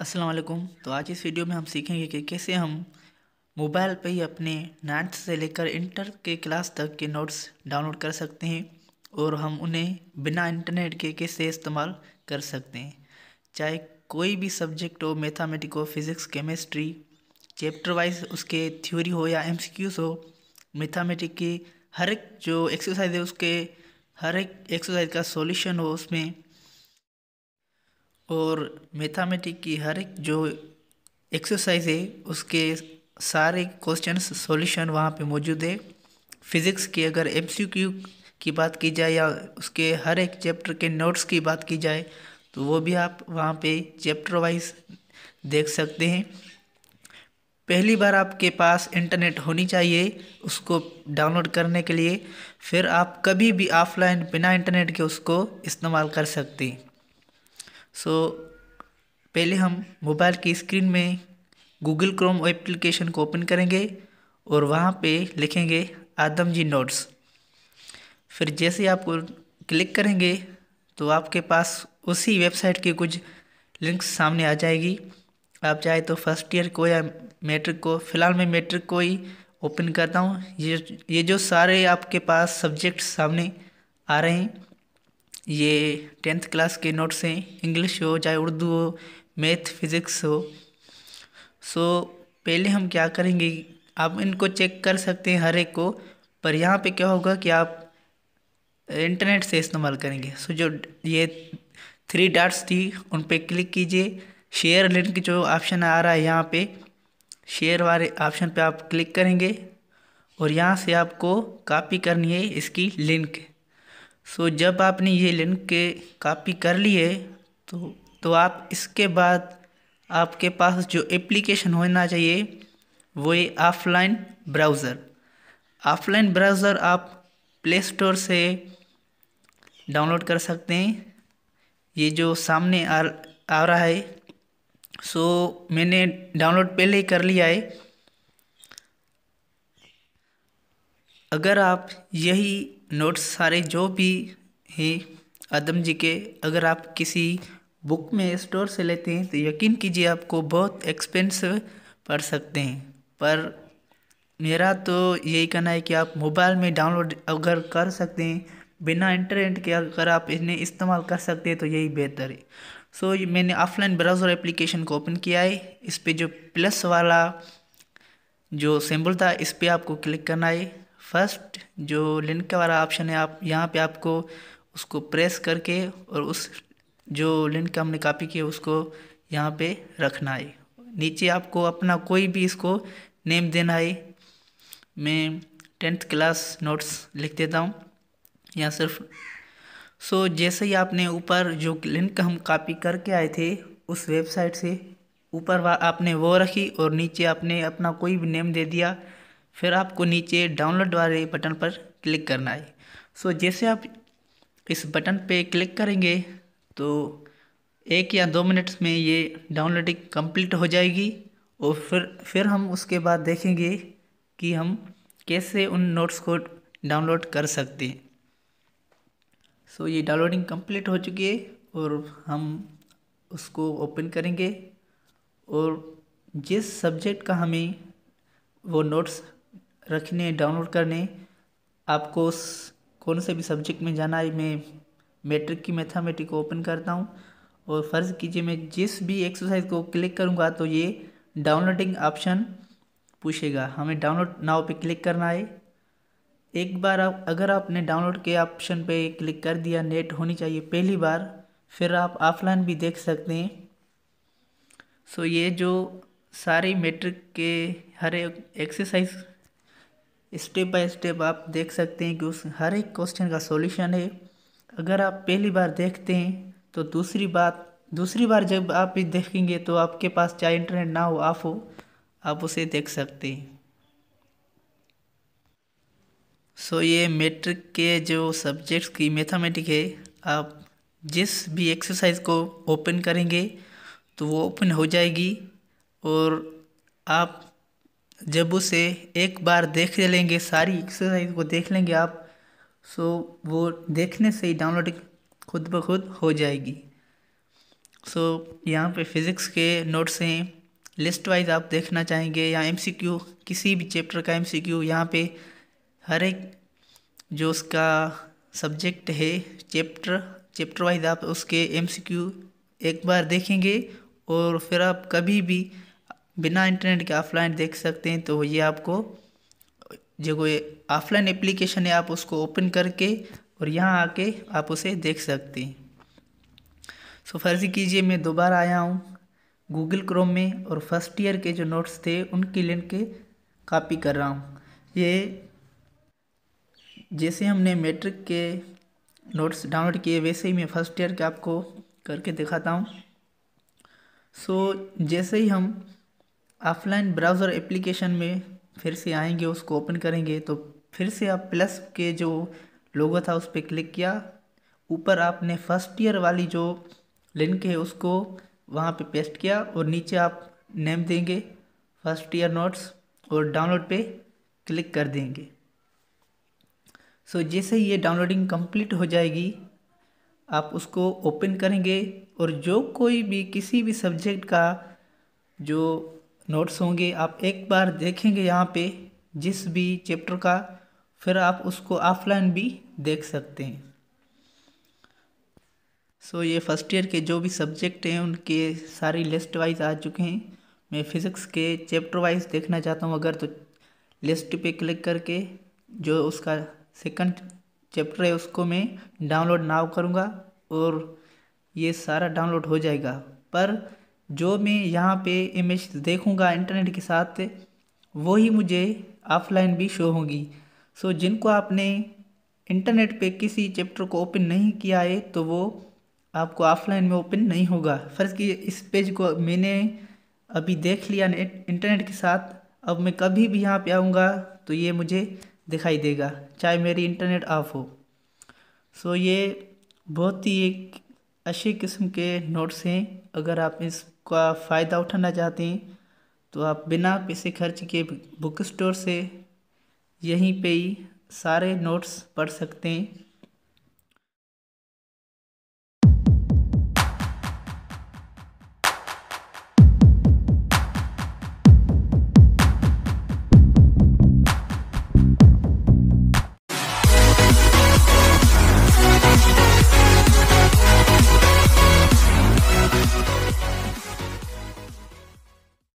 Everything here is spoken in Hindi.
असलम तो आज इस वीडियो में हम सीखेंगे कि कैसे हम मोबाइल पे ही अपने नाइन्थ से लेकर इंटर के क्लास तक के नोट्स डाउनलोड कर सकते हैं और हम उन्हें बिना इंटरनेट के कैसे इस्तेमाल कर सकते हैं चाहे कोई भी सब्जेक्ट हो मैथामेटिक हो फिज़िक्स केमिस्ट्री चैप्टर वाइज उसके थ्योरी हो या एम हो मैथामेटिक की हर एक जो एक्सरसाइज है उसके हर एक एक्सरसाइज का सोल्यूशन हो उसमें और मैथामेटिक की हर एक जो एक्सरसाइज है उसके सारे क्वेश्चंस सॉल्यूशन वहाँ पे मौजूद है फिज़िक्स की अगर एमसीक्यू की बात की जाए या उसके हर एक चैप्टर के नोट्स की बात की जाए तो वो भी आप वहाँ पे चैप्टर वाइज देख सकते हैं पहली बार आपके पास इंटरनेट होनी चाहिए उसको डाउनलोड करने के लिए फिर आप कभी भी ऑफलाइन बिना इंटरनेट के उसको इस्तेमाल कर सकते हैं सो पहले हम मोबाइल की स्क्रीन में गूगल क्रोम एप्लीकेशन को ओपन करेंगे और वहाँ पे लिखेंगे आदम जी नोट्स फिर जैसे आप क्लिक करेंगे तो आपके पास उसी वेबसाइट के कुछ लिंक्स सामने आ जाएगी आप चाहे तो फर्स्ट ईयर को या मैट्रिक को फ़िलहाल मैं मैट्रिक को ही ओपन करता हूँ ये ये जो सारे आपके पास सब्जेक्ट सामने आ रहे हैं ये टेंथ क्लास के नोट्स हैं इंग्लिश हो चाहे उर्दू हो मैथ फिज़िक्स हो सो पहले हम क्या करेंगे आप इनको चेक कर सकते हैं हर एक को पर यहाँ पे क्या होगा कि आप इंटरनेट से इस्तेमाल करेंगे सो जो ये थ्री डाट्स थी उन पर क्लिक कीजिए शेयर लिंक जो ऑप्शन आ रहा है यहाँ पे शेयर वाले ऑप्शन पे आप क्लिक करेंगे और यहाँ से आपको कॉपी करनी है इसकी लिंक सो जब आपने ये लिंक के कापी कर लिए तो तो आप इसके बाद आपके पास जो एप्लीकेशन होना चाहिए वो ये ऑफलाइन ब्राउज़र ऑफलाइन ब्राउज़र आप प्ले स्टोर से डाउनलोड कर सकते हैं ये जो सामने आ आ रहा है सो मैंने डाउनलोड पहले ही कर लिया है अगर आप यही नोट्स सारे जो भी हैं आदम जी के अगर आप किसी बुक में स्टोर से लेते हैं तो यकीन कीजिए आपको बहुत एक्सपेंसिव पढ़ सकते हैं पर मेरा तो यही कहना है कि आप मोबाइल में डाउनलोड अगर कर सकते हैं बिना इंटरनेट के अगर आप इन्हें इस्तेमाल कर सकते हैं तो यही बेहतर है सो so, मैंने ऑफलाइन ब्राउज़र एप्लीकेशन को ओपन किया है इस पर जो प्लस वाला जो सिंबल था इस पर आपको क्लिक करना है फर्स्ट जो लिंक वाला ऑप्शन है आप यहाँ पे आपको उसको प्रेस करके और उस जो लिंक हमने कॉपी किया उसको यहाँ पे रखना है नीचे आपको अपना कोई भी इसको नेम देना है मैं टेंथ क्लास नोट्स लिख देता हूँ यहाँ सिर्फ सो so, जैसे ही आपने ऊपर जो लिंक हम कॉपी करके आए थे उस वेबसाइट से ऊपर आपने वो रखी और नीचे आपने अपना कोई भी नेम दे दिया फिर आपको नीचे डाउनलोड वाले बटन पर क्लिक करना है सो so, जैसे आप इस बटन पे क्लिक करेंगे तो एक या दो मिनट्स में ये डाउनलोडिंग कंप्लीट हो जाएगी और फिर फिर हम उसके बाद देखेंगे कि हम कैसे उन नोट्स को डाउनलोड कर सकते हैं सो so, ये डाउनलोडिंग कंप्लीट हो चुकी है और हम उसको ओपन करेंगे और जिस सब्जेक्ट का हमें वो नोट्स रखने डाउनलोड करने आपको कौन से भी सब्जेक्ट में जाना है मैं मैट्रिक की मैथामेटिक को ओपन करता हूँ और फ़र्ज़ कीजिए मैं जिस भी एक्सरसाइज को क्लिक करूँगा तो ये डाउनलोडिंग ऑप्शन पूछेगा हमें डाउनलोड नाव पे क्लिक करना है एक बार आप अगर आपने डाउनलोड के ऑप्शन पे क्लिक कर दिया नेट होनी चाहिए पहली बार फिर आप ऑफलाइन भी देख सकते हैं सो ये जो सारी मेट्रिक के हर एक एक्सरसाइज स्टेप बाय स्टेप आप देख सकते हैं कि उस हर एक क्वेश्चन का सॉल्यूशन है अगर आप पहली बार देखते हैं तो दूसरी बात दूसरी बार जब आप भी देखेंगे तो आपके पास चाहे इंटरनेट ना हो ऑफ हो आप उसे देख सकते हैं सो so, ये मैट्रिक के जो सब्जेक्ट्स की मैथमेटिक है आप जिस भी एक्सरसाइज को ओपन करेंगे तो वो ओपन हो जाएगी और आप जब उसे एक बार देख लेंगे सारी एक्सरसाइज को देख लेंगे आप सो वो देखने से ही डाउनलोड खुद ब खुद हो जाएगी सो यहाँ पे फिज़िक्स के नोट्स हैं लिस्ट वाइज आप देखना चाहेंगे या एमसीक्यू किसी भी चैप्टर का एमसीक्यू यहाँ पर हर एक जो उसका सब्जेक्ट है चैप्टर चैप्टर वाइज आप उसके एमसीक्यू एक बार देखेंगे और फिर आप कभी भी बिना इंटरनेट के ऑफलाइन देख सकते हैं तो ये आपको जो कोई ऑफलाइन एप्लीकेशन है आप उसको ओपन करके और यहाँ आके आप उसे देख सकते हैं सो फर्जी कीजिए मैं दोबारा आया हूँ गूगल क्रोम में और फर्स्ट ईयर के जो नोट्स थे उनकी लिंक के कॉपी कर रहा हूँ ये जैसे हमने मैट्रिक के नोट्स डाउनलोड किए वैसे ही मैं फर्स्ट ईयर के आपको करके दिखाता हूँ सो so, जैसे ही हम ऑफलाइन ब्राउज़र एप्लीकेशन में फिर से आएंगे उसको ओपन करेंगे तो फिर से आप प्लस के जो लोगो था उस पर क्लिक किया ऊपर आपने फर्स्ट ईयर वाली जो लिंक है उसको वहाँ पे पेस्ट किया और नीचे आप नेम देंगे फर्स्ट ईयर नोट्स और डाउनलोड पे क्लिक कर देंगे सो so, जैसे ये डाउनलोडिंग कंप्लीट हो जाएगी आप उसको ओपन करेंगे और जो कोई भी किसी भी सब्जेक्ट का जो नोट्स होंगे आप एक बार देखेंगे यहाँ पे जिस भी चैप्टर का फिर आप उसको ऑफलाइन भी देख सकते हैं सो so, ये फर्स्ट ईयर के जो भी सब्जेक्ट हैं उनके सारी लिस्ट वाइज आ चुके हैं मैं फिज़िक्स के चैप्टर वाइज देखना चाहता हूँ अगर तो लिस्ट पे क्लिक करके जो उसका सेकंड चैप्टर है उसको मैं डाउनलोड नाव करूँगा और ये सारा डाउनलोड हो जाएगा पर जो मैं यहाँ पे इमेज देखूँगा इंटरनेट के साथ वही मुझे ऑफलाइन भी शो होगी सो so, जिनको आपने इंटरनेट पे किसी चैप्टर को ओपन नहीं किया है तो वो आपको ऑफलाइन में ओपन नहीं होगा फ़र्ज़ की इस पेज को मैंने अभी देख लिया इंटरनेट के साथ अब मैं कभी भी यहाँ पे आऊँगा तो ये मुझे दिखाई देगा चाहे मेरी इंटरनेट ऑफ हो सो ये बहुत ही एक अच्छे किस्म के नोट्स हैं अगर आप इस का फ़ायदा उठाना चाहते हैं तो आप बिना पैसे खर्च के बुक स्टोर से यहीं पे ही सारे नोट्स पढ़ सकते हैं